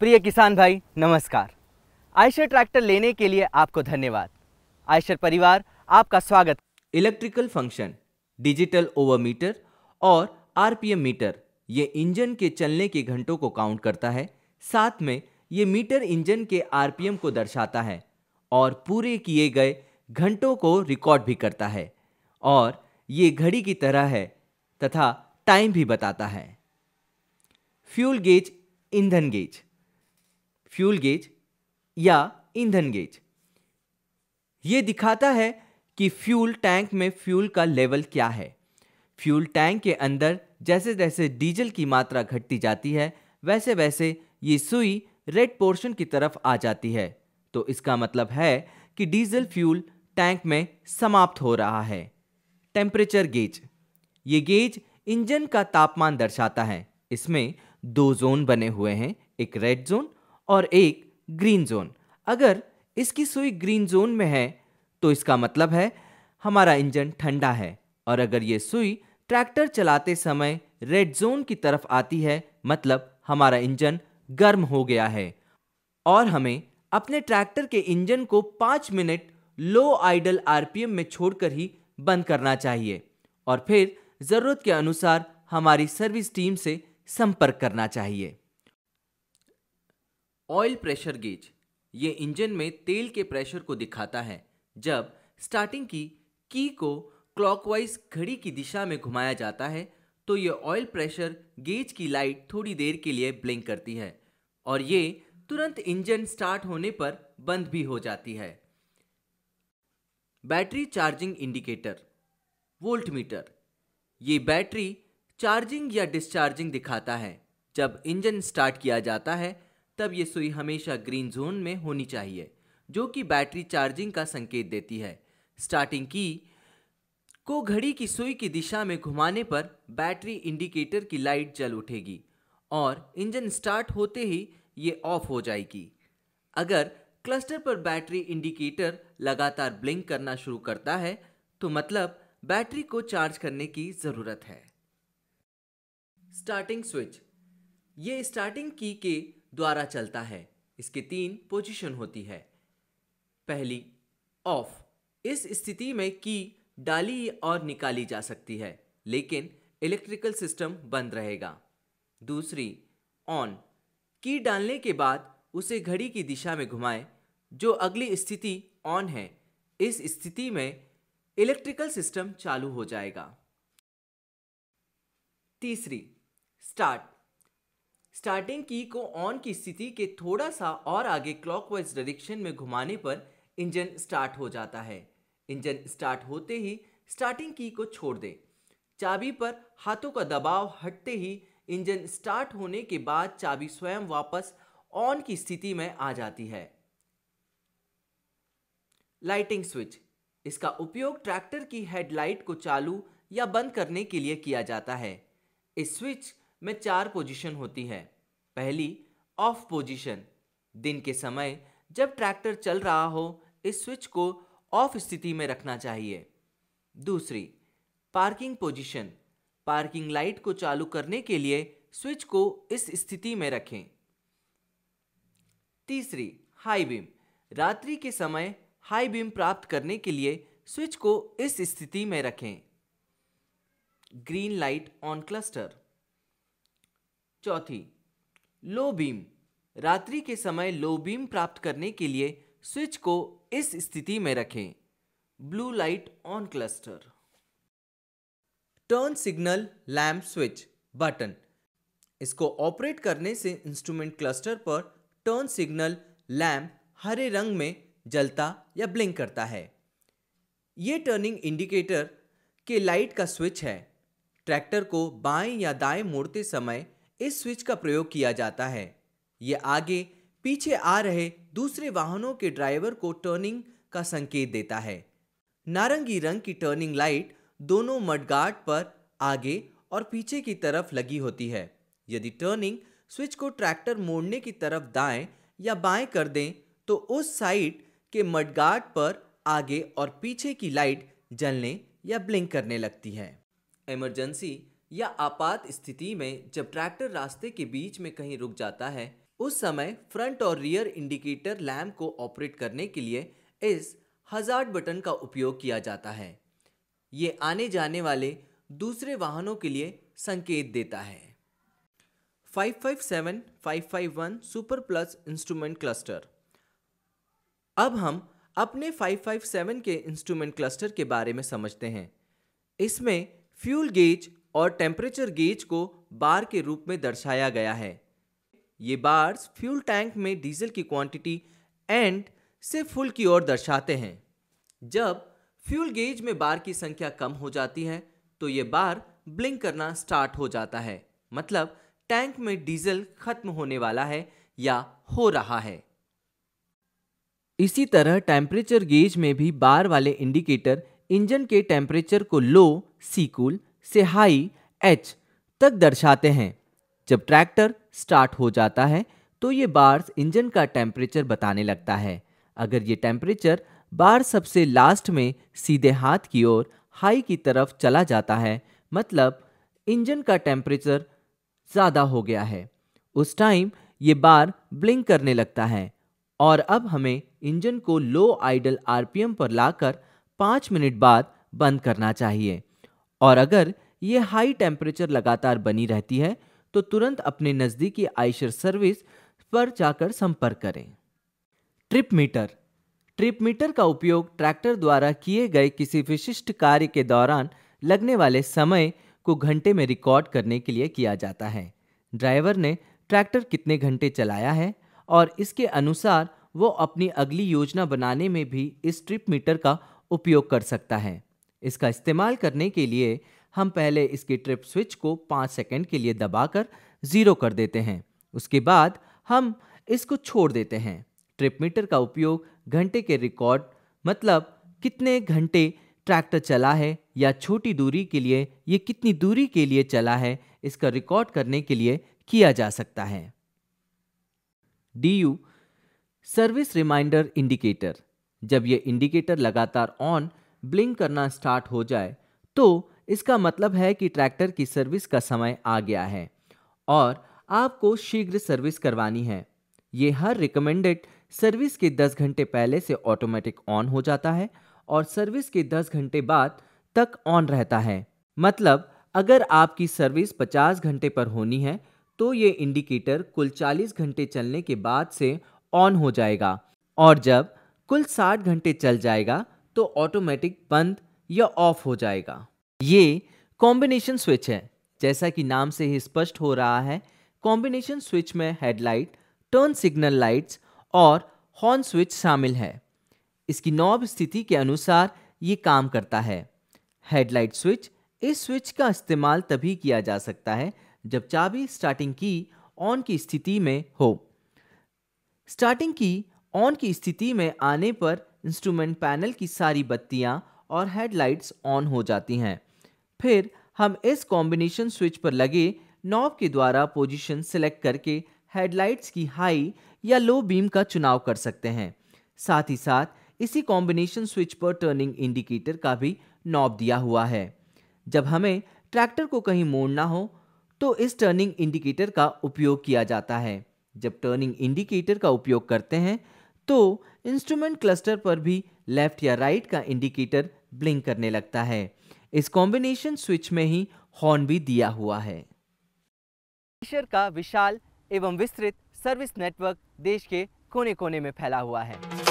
प्रिय किसान भाई नमस्कार आयशर ट्रैक्टर लेने के लिए आपको धन्यवाद आयशर परिवार आपका स्वागत electrical function digital hour meter और आरपीएम मीटर ये इंजन के चलने के घंटों को काउंट करता है साथ में ये मीटर इंजन के आरपीएम को दर्शाता है और पूरे किए गए घंटों को रिकॉर्ड भी करता है और ये घड़ी की तरह है तथा टाइम भी बताता है फ्यूल गेज ईंधन गेज फ्यूल गेज या ईंधन गेज ये दिखाता है कि फ्यूल टैंक में फ्यूल का लेवल क्या है फ्यूल टैंक के अंदर जैसे जैसे डीजल की मात्रा घटती जाती है वैसे वैसे ये सुई रेड पोर्शन की तरफ आ जाती है तो इसका मतलब है कि डीजल फ्यूल टैंक में समाप्त हो रहा है टेम्परेचर गेज ये गेज इंजन का तापमान दर्शाता है इसमें दो जोन बने हुए हैं एक रेड जोन और एक ग्रीन जोन अगर इसकी सुई ग्रीन जोन में है तो इसका मतलब है हमारा इंजन ठंडा है और अगर ये सुई ट्रैक्टर चलाते समय रेड जोन की तरफ आती है मतलब हमारा इंजन गर्म हो गया है और हमें अपने ट्रैक्टर के इंजन को पाँच मिनट लो आइडल आरपीएम में छोड़कर ही बंद करना चाहिए और फिर ज़रूरत के अनुसार हमारी सर्विस टीम से संपर्क करना चाहिए ऑयल प्रेशर गेज ये इंजन में तेल के प्रेशर को दिखाता है जब स्टार्टिंग की की को क्लॉकवाइज घड़ी की दिशा में घुमाया जाता है तो ये ऑयल प्रेशर गेज की लाइट थोड़ी देर के लिए ब्लिंक करती है और ये तुरंत इंजन स्टार्ट होने पर बंद भी हो जाती है battery charging indicator volt meter ये बैटरी चार्जिंग या डिस्चार्जिंग दिखाता है जब इंजन स्टार्ट किया जाता है तब ये सुई हमेशा ग्रीन जोन में होनी चाहिए जो कि बैटरी चार्जिंग का संकेत देती है स्टार्टिंग की को घड़ी की सुई की दिशा में घुमाने पर बैटरी इंडिकेटर की लाइट जल उठेगी और इंजन स्टार्ट होते ही ये ऑफ हो जाएगी अगर क्लस्टर पर बैटरी इंडिकेटर लगातार ब्लिंक करना शुरू करता है तो मतलब बैटरी को चार्ज करने की ज़रूरत है स्टार्टिंग स्विच ये स्टार्टिंग की के द्वारा चलता है इसकी तीन पोजीशन होती है पहली ऑफ इस स्थिति में की डाली और निकाली जा सकती है लेकिन इलेक्ट्रिकल सिस्टम बंद रहेगा दूसरी ऑन की डालने के बाद उसे घड़ी की दिशा में घुमाएं जो अगली स्थिति ऑन है इस स्थिति में इलेक्ट्रिकल सिस्टम चालू हो जाएगा तीसरी स्टार्ट स्टार्टिंग की को ऑन की स्थिति के थोड़ा सा और आगे क्लॉकवाइज डायरेक्शन में घुमाने पर इंजन स्टार्ट हो जाता है इंजन स्टार्ट होते ही स्टार्टिंग की को छोड़ दें चाबी पर हाथों का दबाव हटते ही इंजन स्टार्ट होने के बाद चाबी स्वयं वापस ऑन की स्थिति में आ जाती है लाइटिंग स्विच इसका उपयोग ट्रैक्टर की हेडलाइट को चालू या बंद करने के लिए किया जाता है इस स्विच में चार पोजीशन होती है पहली ऑफ पोजीशन दिन के समय जब ट्रैक्टर चल रहा हो इस स्विच को ऑफ स्थिति में रखना चाहिए दूसरी पार्किंग पोजीशन पार्किंग लाइट को चालू करने के लिए स्विच को इस स्थिति में रखें तीसरी हाई बीम रात्रि के समय हाई बीम प्राप्त करने के लिए स्विच को इस स्थिति में रखें ग्रीन लाइट ऑन क्लस्टर चौथी लो बीम रात्रि के समय लो बीम प्राप्त करने के लिए स्विच को इस स्थिति में रखें blue light on cluster turn signal lamp switch button इसको ऑपरेट करने से इंस्ट्रूमेंट क्लस्टर पर टर्न सिग्नल लैम्प हरे रंग में जलता या ब्लिंक करता है ये टर्निंग इंडिकेटर के लाइट का स्विच है ट्रैक्टर को बाएं या दाएं मोड़ते समय इस स्विच का प्रयोग किया जाता है ये आगे पीछे आ रहे दूसरे वाहनों के ड्राइवर को टर्निंग का संकेत देता है नारंगी रंग की टर्निंग लाइट दोनों मडगार्ड पर आगे और पीछे की तरफ लगी होती है यदि टर्निंग स्विच को ट्रैक्टर मोड़ने की तरफ दाएं या बाएं कर दें तो उस साइड के मडगार्ड पर आगे और पीछे की लाइट जलने या ब्लिंक करने लगती है इमरजेंसी या आपात स्थिति में जब ट्रैक्टर रास्ते के बीच में कहीं रुक जाता है उस समय फ्रंट और रियर इंडिकेटर लैम्प को ऑपरेट करने के लिए इस हजार्ड बटन का उपयोग किया जाता है ये आने जाने वाले दूसरे वाहनों के लिए संकेत देता है 557 551 सुपर प्लस इंस्ट्रूमेंट क्लस्टर अब हम अपने 557 के इंस्ट्रूमेंट क्लस्टर के बारे में समझते हैं इसमें फ्यूल गेज और टेम्परेचर गेज को बार के रूप में दर्शाया गया है ये बार्स फ्यूल टैंक में डीजल की क्वांटिटी एंड से फुल की ओर दर्शाते हैं जब फ्यूल गेज में बार की संख्या कम हो जाती है तो ये बार ब्लिंक करना स्टार्ट हो जाता है मतलब टैंक में डीजल खत्म होने वाला है या हो रहा है इसी तरह टेम्परेचर गेज में भी बार वाले इंडिकेटर इंजन के टेम्परेचर को लो सीकूल cool, से हाई एच तक दर्शाते हैं जब ट्रैक्टर स्टार्ट हो जाता है तो ये बार्स इंजन का टेम्परेचर बताने लगता है अगर ये टेम्परेचर बार सबसे लास्ट में सीधे हाथ की ओर हाई की तरफ चला जाता है मतलब इंजन का टेम्परेचर ज़्यादा हो गया है उस टाइम ये बार ब्लिंक करने लगता है और अब हमें इंजन को लो आइडल आरपीएम पर लाकर पाँच मिनट बाद बंद करना चाहिए और अगर ये हाई टेम्परेचर लगातार बनी रहती है तो तुरंत अपने नज़दीकी आइशर सर्विस पर जाकर संपर्क करें ट्रिप मीटर ट्रिप मीटर का उपयोग ट्रैक्टर द्वारा किए गए किसी विशिष्ट कार्य के दौरान लगने वाले समय को घंटे में रिकॉर्ड करने के लिए किया जाता है ड्राइवर ने ट्रैक्टर कितने घंटे चलाया है और इसके अनुसार वो अपनी अगली योजना बनाने में भी इस ट्रिप मीटर का उपयोग कर सकता है इसका इस्तेमाल करने के लिए हम पहले इसके ट्रिप स्विच को पाँच सेकेंड के लिए दबाकर ज़ीरो कर देते हैं उसके बाद हम इसको छोड़ देते हैं ट्रिप मीटर का उपयोग घंटे के रिकॉर्ड मतलब कितने घंटे ट्रैक्टर चला है या छोटी दूरी के लिए ये कितनी दूरी के लिए चला है इसका रिकॉर्ड करने के लिए किया जा सकता है D U service reminder indicator जब ये इंडिकेटर लगातार ऑन ब्लिंक करना स्टार्ट हो जाए तो इसका मतलब है कि ट्रैक्टर की सर्विस का समय आ गया है और आपको शीघ्र सर्विस करवानी है ये हर रिकमेंडेड सर्विस के 10 घंटे पहले से ऑटोमेटिक ऑन हो जाता है और सर्विस के 10 घंटे बाद तक ऑन रहता है मतलब अगर आपकी सर्विस 50 घंटे पर होनी है तो ये इंडिकेटर कुल 40 घंटे चलने के बाद से ऑन हो जाएगा और जब कुल 60 घंटे चल जाएगा तो ऑटोमेटिक बंद या ऑफ हो जाएगा ये कॉम्बिनेशन स्विच है जैसा कि नाम से ही स्पष्ट हो रहा है कॉम्बिनेशन स्विच में हेडलाइट टर्न सिग्नल लाइट्स और हॉर्न स्विच शामिल है इसकी नॉब स्थिति के अनुसार ये काम करता है हेडलाइट स्विच इस स्विच का इस्तेमाल तभी किया जा सकता है जब चाबी स्टार्टिंग की ऑन की स्थिति में हो स्टार्टिंग की ऑन की स्थिति में आने पर इंस्ट्रूमेंट पैनल की सारी बत्तियाँ और हेडलाइट्स ऑन हो जाती हैं फिर हम इस कॉम्बिनेशन स्विच पर लगे नॉब के द्वारा पोजीशन सिलेक्ट करके हेडलाइट्स की हाई या लो बीम का चुनाव कर सकते हैं साथ ही साथ इसी कॉम्बिनेशन स्विच पर टर्निंग इंडिकेटर का भी नॉब दिया हुआ है जब हमें ट्रैक्टर को कहीं मोड़ना हो तो इस टर्निंग इंडिकेटर का उपयोग किया जाता है जब टर्निंग इंडिकेटर का उपयोग करते हैं तो इंस्ट्रूमेंट क्लस्टर पर भी लेफ्ट या राइट का इंडिकेटर ब्लिंक करने लगता है इस कॉम्बिनेशन स्विच में ही हॉर्न भी दिया हुआ है फिशर का विशाल एवं विस्तृत सर्विस नेटवर्क देश के कोने कोने में फैला हुआ है